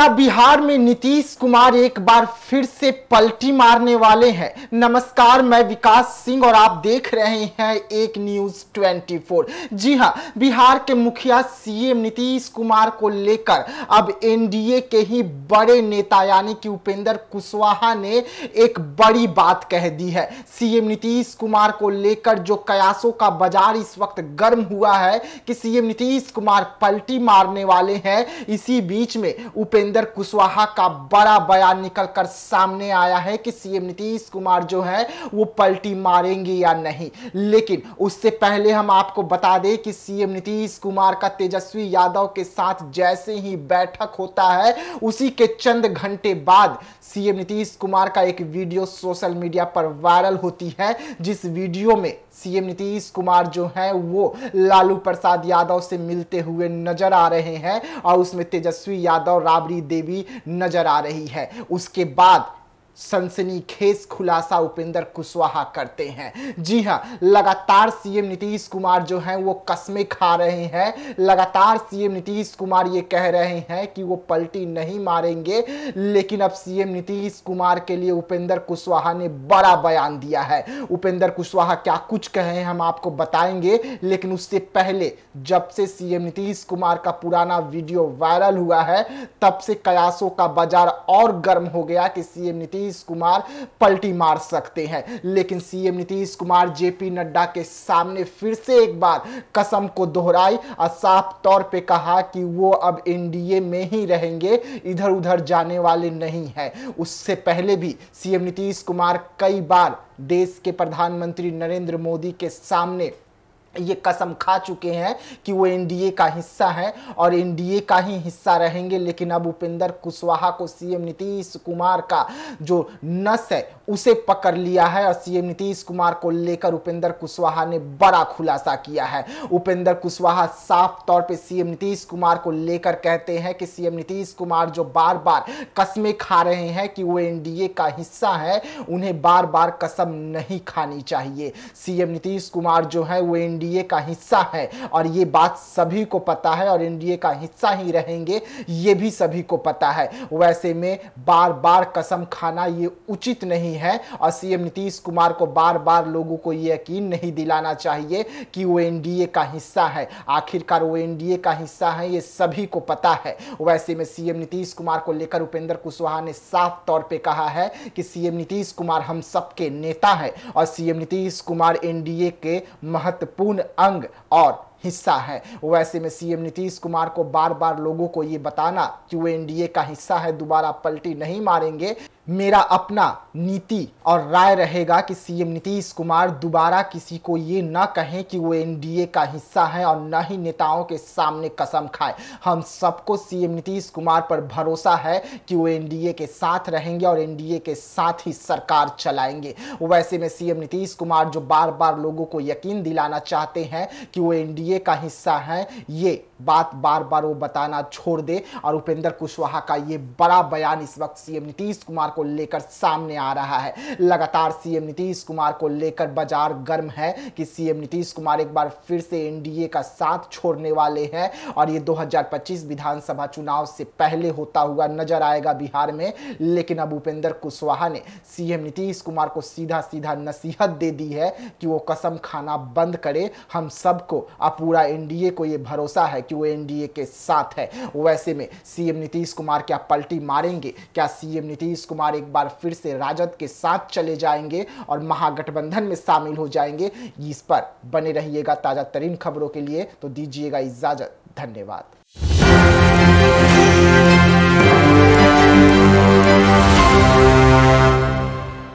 क्या बिहार में नीतीश कुमार एक बार फिर से पलटी मारने वाले हैं नमस्कार मैं विकास सिंह और आप देख रहे हैं एक न्यूज 24 जी हां बिहार के मुखिया सीएम नीतीश कुमार को लेकर अब एनडीए के ही बड़े नेता यानी कि उपेंद्र कुशवाहा ने एक बड़ी बात कह दी है सीएम नीतीश कुमार को लेकर जो कयासों का बाजार इस वक्त गर्म हुआ है कि सीएम नीतीश कुमार पलटी मारने वाले हैं इसी बीच में उपेंद्र उपेंद्र कुशवाहा का बड़ा बयान निकलकर सामने आया है कि सीएम नीतीश कुमार जो है वो पलटी मारेंगे या नहीं लेकिन उससे पहले हम आपको बता दें कि सीएम नीतीश कुमार का तेजस्वी यादव के साथ जैसे ही बैठक होता है उसी के चंद घंटे बाद सीएम नीतीश कुमार का एक वीडियो सोशल मीडिया पर वायरल होती है जिस वीडियो में सीएम नीतीश कुमार जो है वो लालू प्रसाद यादव से मिलते हुए नजर आ रहे हैं और उसमें तेजस्वी यादव राबड़ी देवी नजर आ रही है उसके बाद सनसनीखेज खुलासा उपेंद्र कुशवाहा करते हैं जी हाँ लगातार सीएम नीतीश कुमार जो हैं वो कस्में खा रहे हैं लगातार सीएम नीतीश कुमार ये कह रहे हैं कि वो पलटी नहीं मारेंगे लेकिन अब सीएम नीतीश कुमार के लिए उपेंद्र कुशवाहा ने बड़ा बयान दिया है उपेंद्र कुशवाहा क्या कुछ कहे हम आपको बताएंगे लेकिन उससे पहले जब से सीएम नीतीश कुमार का पुराना वीडियो वायरल हुआ है तब से कयासों का बाजार और गर्म हो गया कि सीएम नीतीश नीतीश कुमार पलटी मार सकते हैं लेकिन सीएम नीतीश कुमार जेपी नड्डा के सामने फिर से एक बार कसम को दोहराई और साफ तौर पे कहा कि वो अब एनडीए में ही रहेंगे इधर उधर जाने वाले नहीं हैं उससे पहले भी सीएम नीतीश कुमार कई बार देश के प्रधानमंत्री नरेंद्र मोदी के सामने ये कसम खा चुके हैं कि वो एनडीए का हिस्सा है और एनडीए का ही हिस्सा रहेंगे लेकिन अब उपेंद्र कुशवाहा को सीएम नीतीश कुमार का जो नस है उसे पकड़ लिया है और सीएम नीतीश कुमार को लेकर उपेंद्र कुशवाहा ने बड़ा खुलासा किया है उपेंद्र कुशवाहा साफ तौर पे सीएम नीतीश कुमार को लेकर कहते हैं कि सीएम नीतीश कुमार जो बार बार कसमें खा रहे हैं कि वो एनडीए का हिस्सा है उन्हें बार बार कसम नहीं खानी चाहिए सीएम नीतीश कुमार जो है वो एन एनडीए का हिस्सा है और ये बात सभी को पता है और एनडीए का हिस्सा ही रहेंगे ये भी सभी को पता है वैसे में बार बार कसम खाना ये उचित नहीं है और सीएम नीतीश कुमार को बार बार लोगों को ये यकीन नहीं दिलाना चाहिए कि वो एनडीए का हिस्सा है आखिरकार वो एनडीए का हिस्सा है ये सभी को पता है वैसे में सीएम नीतीश कुमार को लेकर उपेंद्र कुशवाहा ने साफ तौर पे कहा है कि सीएम नीतीश कुमार हम सबके नेता है और सीएम नीतीश कुमार एनडीए के महत्वपूर्ण पूर्ण अंग और हिस्सा है वैसे में सीएम नीतीश कुमार को बार बार लोगों को ये बताना कि वो एनडीए का हिस्सा है दोबारा पलटी नहीं मारेंगे मेरा अपना नीति और राय रहेगा कि सीएम नीतीश कुमार दोबारा किसी को ये ना कहें कि वो एनडीए का हिस्सा है और न ही नेताओं के सामने कसम खाए हम सबको सीएम नीतीश कुमार पर भरोसा है कि वो एनडीए के साथ रहेंगे और एनडीए के साथ ही सरकार चलाएंगे वैसे में सीएम नीतीश कुमार जो बार बार लोगों को यकीन दिलाना चाहते हैं कि वो एनडीए एनडीए का हिस्सा है ये बात बार बार वो बताना छोड़ दे और उपेंद्र कुशवाहा का ये बड़ा बयान इस वक्त सीएम नीतीश कुमार को लेकर सामने आ रहा है लगातार सीएम नीतीश कुमार को लेकर बाजार गर्म है कि सीएम नीतीश कुमार एक बार फिर से एनडीए का साथ छोड़ने वाले हैं और ये 2025 विधानसभा चुनाव से पहले होता हुआ नजर आएगा बिहार में लेकिन अब उपेंद्र कुशवाहा ने सीएम नीतीश कुमार को सीधा सीधा नसीहत दे दी है कि वो कसम खाना बंद करे हम सबको अपने पूरा एनडीए को ये भरोसा है कि वो एनडीए के साथ है वैसे में सीएम नीतीश कुमार क्या पलटी मारेंगे क्या सीएम नीतीश कुमार एक बार फिर से राजद के साथ चले जाएंगे और महागठबंधन में शामिल हो जाएंगे इस पर बने रहिएगा ताज़ा तरीन खबरों के लिए तो दीजिएगा इजाज़त धन्यवाद